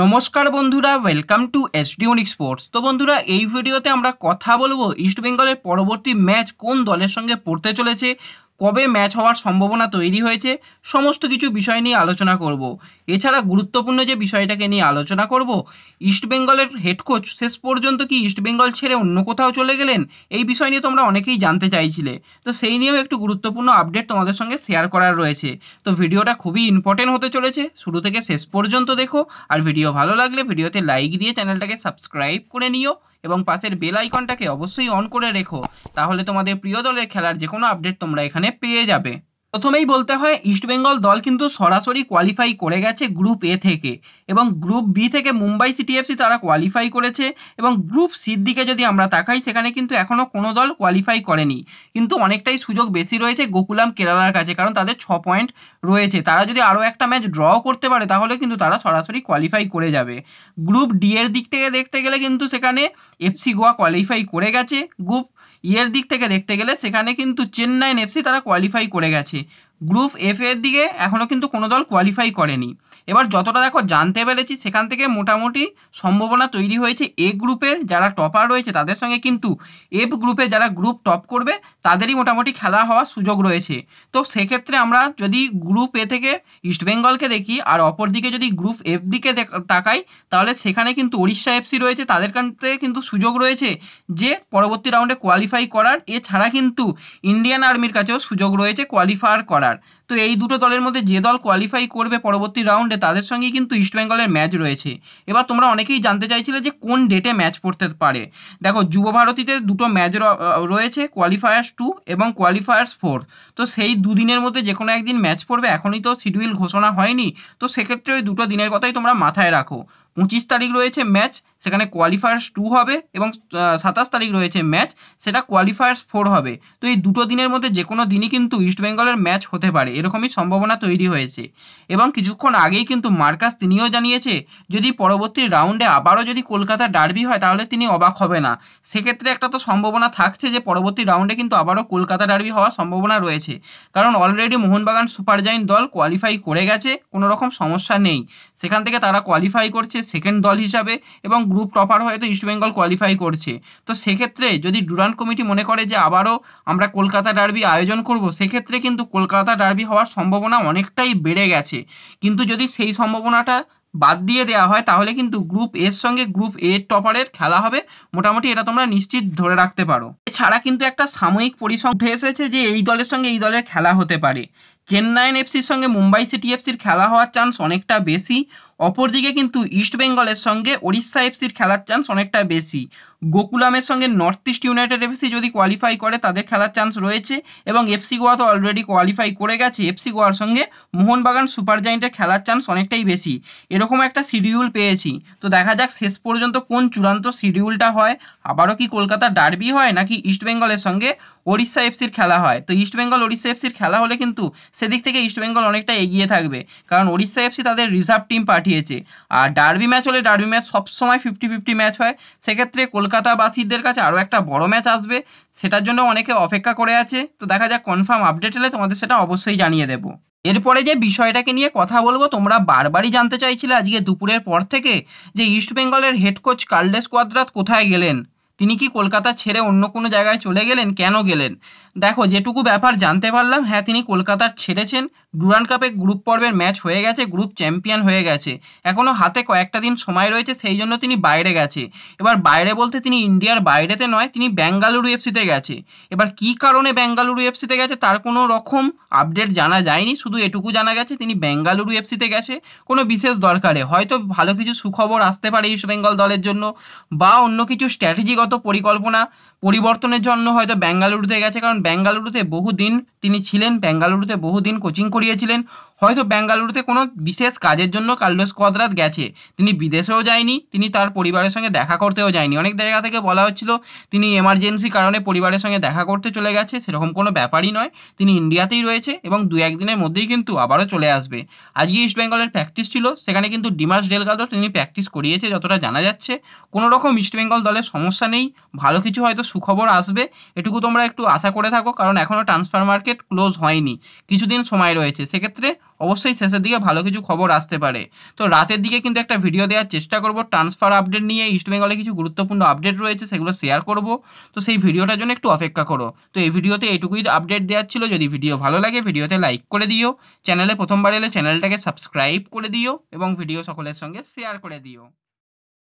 নমস্কার বন্ধুরা welcome to S unique sports তো বন্ধুরা এই ভিডিওতে আমরা কথা বলবো ইস্টবেঙ্গলের পরবর্তী ম্যাচ কোন দলের সঙ্গে পড়তে চলেছে কবে ম্যাচ হওয়ার সম্ভাবনা তৈরি হয়েছে সমস্ত কিছু বিষয় নিয়ে আলোচনা করব এছাড়া গুরুত্বপূর্ণ যে বিষয়টাকে নিয়ে আলোচনা করব ইস্টবেঙ্গলের হেড কোচ শেষ পর্যন্ত কি ইস্টবেঙ্গল ছেড়ে অন্য কোথাও চলে গেলেন এই বিষয় নিয়ে তোমরা অনেকেই জানতে চাইছিলে তো সেই নিয়েও একটু গুরুত্বপূর্ণ আপডেট তোমাদের সঙ্গে শেয়ার করার রয়েছে তো ভিডিওটা খুবই ইম্পর্টেন্ট হতে চলেছে শুরু থেকে শেষ পর্যন্ত দেখো আর ভিডিও ভালো লাগলে ভিডিওতে লাইক দিয়ে চ্যানেলটাকে সাবস্ক্রাইব করে নিও এবং পাশের বেল আইকনটাকে অবশ্যই অন করে রেখো তাহলে তোমাদের প্রিয় দলের খেলার যে কোনো আপডেট তোমরা এখানে পেয়ে যাবে প্রথমেই বলতে হয় ইস্টবেঙ্গল দল কিন্তু সরাসরি কোয়ালিফাই করে গেছে গ্রুপ এ থেকে এবং গ্রুপ বি থেকে মুম্বাই সিটিএফসি তারা কোয়ালিফাই করেছে এবং গ্রুপ সির দিকে যদি আমরা তাকাই সেখানে কিন্তু এখনও কোনো দল কোয়ালিফাই করেনি কিন্তু অনেকটাই সুযোগ বেশি রয়েছে গোকুলাম কেরালার কাছে কারণ তাদের ছ পয়েন্ট রয়েছে তারা যদি আরও একটা ম্যাচ ড্র করতে পারে তাহলে কিন্তু তারা সরাসরি কোয়ালিফাই করে যাবে গ্রুপ ডি এর দিক থেকে দেখতে গেলে কিন্তু সেখানে এফসি গোয়া কোয়ালিফাই করে গেছে গ্রুপ ইয়ের দিক থেকে দেখতে গেলে সেখানে কিন্তু চেন্নাইন এফসি তারা কোয়ালিফাই করে গেছে গ্রুপ এফ এর দিকে এখনও কিন্তু কোনো দল কোয়ালিফাই করেনি এবার যতটা দেখো জানতে পেরেছি সেখান থেকে মোটামুটি সম্ভাবনা তৈরি হয়েছে এ গ্রুপের যারা টপার রয়েছে তাদের সঙ্গে কিন্তু এফ গ্রুপে যারা গ্রুপ টপ করবে তাদেরই মোটামুটি খেলা হওয়ার সুযোগ রয়েছে তো সেক্ষেত্রে আমরা যদি গ্রুপ এ থেকে ইস্টবেঙ্গলকে দেখি আর অপরদিকে যদি গ্রুপ এফ দিকে তাকাই তাহলে সেখানে কিন্তু উড়িষ্যা এফসি রয়েছে তাদের কাছে কিন্তু সুযোগ রয়েছে যে পরবর্তী রাউন্ডে কোয়ালিফাই করার এছাড়া কিন্তু ইন্ডিয়ান আর্মির কাছেও সুযোগ রয়েছে কোয়ালিফায়ার করার তো এই দুটো দলের মধ্যে যে দল কোয়ালিফাই করবে পরবর্তী রাউন্ডে তাদের সঙ্গেই কিন্তু ইস্টবেঙ্গলের ম্যাচ রয়েছে এবার তোমরা অনেকেই জানতে চাইছিলে যে কোন ডেটে ম্যাচ পড়তে পারে দেখো যুব ভারতীতে দুটো ম্যাচ রয়েছে কোয়ালিফায়ার্স টু এবং কোয়ালিফায়ার্স ফোর তো সেই দুদিনের মধ্যে যে কোনো একদিন ম্যাচ পড়বে এখনই তো শিডিউল ঘোষণা হয়নি তো সেক্ষেত্রে ওই দুটো দিনের কথাই তোমরা মাথায় রাখো পঁচিশ তারিখ রয়েছে ম্যাচ সেখানে কোয়ালিফায়ার্স টু হবে এবং সাতাশ তারিখ রয়েছে ম্যাচ সেটা কোয়ালিফায়ার্স ফোর হবে তো এই দুটো দিনের মধ্যে যে কোনো দিনই কিন্তু ইস্টবেঙ্গলের ম্যাচ হতে পারে এরকমই সম্ভাবনা তৈরি হয়েছে এবং কিছুক্ষণ আগেই কিন্তু মার্কাস তিনিও জানিয়েছে যদি পরবর্তী রাউন্ডে আবারও যদি কলকাতা ডার্বি হয় তাহলে তিনি অবাক হবে না সেক্ষেত্রে একটা তো সম্ভাবনা থাকছে যে পরবর্তী রাউন্ডে কিন্তু আবারও কলকাতা ডার্বি হওয়ার সম্ভাবনা রয়েছে কারণ অলরেডি মোহনবাগান সুপার জাইন দল কোয়ালিফাই করে গেছে কোনো রকম সমস্যা নেই সেখান থেকে তারা কোয়ালিফাই করছে সেকেন্ড দল হিসাবে এবং গ্রুপ টপার হয়তো ইস্টবেঙ্গল কোয়ালিফাই করছে তো সেক্ষেত্রে যদি ডুরান্ট কমিটি মনে করে যে আবারও আমরা কলকাতা ডার্বি আয়োজন করব সেক্ষেত্রে কিন্তু কলকাতা ডার্বি হওয়ার সম্ভাবনা অনেকটাই বেড়ে গেছে কিন্তু যদি সেই সম্ভাবনাটা বাদ দিয়ে দেওয়া হয় তাহলে কিন্তু গ্রুপ এর সঙ্গে গ্রুপ এর টপারের খেলা হবে মোটামুটি এটা তোমরা নিশ্চিত ধরে রাখতে পারো এছাড়া কিন্তু একটা সাময়িক পরিসংখ্যা উঠে এসেছে যে এই দলের সঙ্গে এই দলের খেলা হতে পারে চেন্নাইন এফসির সঙ্গে মুম্বাই সিটি এফসির খেলা হওয়ার চান্স অনেকটা বেশি অপরদিকে কিন্তু ইস্টবেঙ্গলের সঙ্গে ওড়িশা এফসির খেলার চান্স অনেকটা বেশি গোকুলামের সঙ্গে নর্থ ইস্ট ইউনাইটেড এফসি যদি কোয়ালিফাই করে তাদের খেলার চান্স রয়েছে এবং এফসি গোয়া তো অলরেডি কোয়ালিফাই করে গেছে এফসি গোয়ার সঙ্গে মোহনবাগান সুপার জায়েন্টের খেলার চান্স অনেকটাই বেশি এরকম একটা শিডিউল পেয়েছি তো দেখা যাক শেষ পর্যন্ত কোন চূড়ান্ত শিডিউলটা হয় আবারও কি কলকাতা ডার্বি হয় নাকি ইস্টবেঙ্গলের সঙ্গে ওড়িশা এফসির খেলা হয় তো ইস্টবেঙ্গল ওড়িশা এফসির খেলা হলে কিন্তু সেদিক থেকে ইস্টবেঙ্গল অনেকটা এগিয়ে থাকবে কারণ ওড়িশা এফসি তাদের রিজার্ভ টিম পার্টি পাঠিয়েছে আর ডার্বি ম্যাচ হলে ডার্বি ম্যাচ সবসময় ফিফটি ফিফটি ম্যাচ হয় সেক্ষেত্রে কলকাতাবাসীদের কাছে আরও একটা বড় ম্যাচ আসবে সেটার জন্য অনেকে অপেক্ষা করে আছে তো দেখা যাক কনফার্ম আপডেট হলে তোমাদের সেটা অবশ্যই জানিয়ে দেবো এরপরে যে বিষয়টাকে নিয়ে কথা বলবো তোমরা বারবারই জানতে চাইছিলে আজকে দুপুরের পর থেকে যে ইস্টবেঙ্গলের হেড কোচ কার্লেস কোয়াদ্রাত কোথায় গেলেন তিনি কি কলকাতা ছেড়ে অন্য কোনো জায়গায় চলে গেলেন কেন গেলেন দেখো যেটুকু ব্যাপার জানতে পারলাম হ্যাঁ তিনি কলকাতার ছেড়েছেন ডুরান্ড কাপে গ্রুপ পর্বের ম্যাচ হয়ে গেছে গ্রুপ চ্যাম্পিয়ন হয়ে গেছে এখনও হাতে কয়েকটা দিন সময় রয়েছে সেই জন্য তিনি বাইরে গেছে এবার বাইরে বলতে তিনি ইন্ডিয়ার বাইরেতে নয় তিনি বেঙ্গালুরু এফসিতে গেছে এবার কি কারণে বেঙ্গালুরু এফসিতে গেছে তার কোনো রকম আপডেট জানা যায়নি শুধু এটুকু জানা গেছে তিনি বেঙ্গালুরু এফসিতে গেছে কোনো বিশেষ দরকারে হয়তো ভালো কিছু সুখবর আসতে পারে ইস্ট বেঙ্গল দলের জন্য বা অন্য কিছু স্ট্র্যাটেজিগত পরিকল্পনা পরিবর্তনের জন্য হয়তো ব্যাঙ্গালুরুতে গেছে কারণ বেঙ্গালুরুতে বহুদিন তিনি ছিলেন বেঙ্গালুরুতে বহুদিন কোচিং করিয়েছিলেন হয়তো বেঙ্গালুরুতে কোনো বিশেষ কাজের জন্য কার্লোস কদরাত গেছে তিনি বিদেশেও যায়নি তিনি তার পরিবারের সঙ্গে দেখা করতেও যায়নি অনেক জায়গা থেকে বলা হচ্ছিল তিনি এমার্জেন্সি কারণে পরিবারের সঙ্গে দেখা করতে চলে গেছে সেরকম কোনো ব্যাপারই নয় তিনি ইন্ডিয়াতেই রয়েছে এবং দু একদিনের মধ্যেই কিন্তু আবারও চলে আসবে আজকে ইস্ট বেঙ্গলের প্র্যাকটিস ছিল সেখানে কিন্তু ডিমাস ডেলগাদো তিনি প্র্যাকটিস করিয়েছে যতটা জানা যাচ্ছে কোনো রকম ইস্ট বেঙ্গল দলের সমস্যা নেই ভালো কিছু হয়তো সুখবর আসবে এটুকু তোমরা একটু আশা করে থাকো কারণ এখনও ট্রান্সফার মার্কেট ক্লোজ হয়নি কিছুদিন সময় রয়েছে সেক্ষেত্রে অবশ্যই শেষের দিকে ভালো কিছু খবর আসতে পারে তো রাতের দিকে কিন্তু একটা ভিডিও দেওয়ার চেষ্টা করব ট্রান্সফার আপডেট নিয়ে ইস্টবেঙ্গলে কিছু গুরুত্বপূর্ণ আপডেট রয়েছে সেগুলো শেয়ার করব তো সেই ভিডিওটার জন্য একটু অপেক্ষা করো তো এই ভিডিওতে এইটুকুই আপডেট দেওয়ার ছিল যদি ভিডিও ভালো লাগে ভিডিওতে লাইক করে দিও চ্যানেলে প্রথমবার এলে চ্যানেলটাকে সাবস্ক্রাইব করে দিও এবং ভিডিও সকলের সঙ্গে শেয়ার করে দিও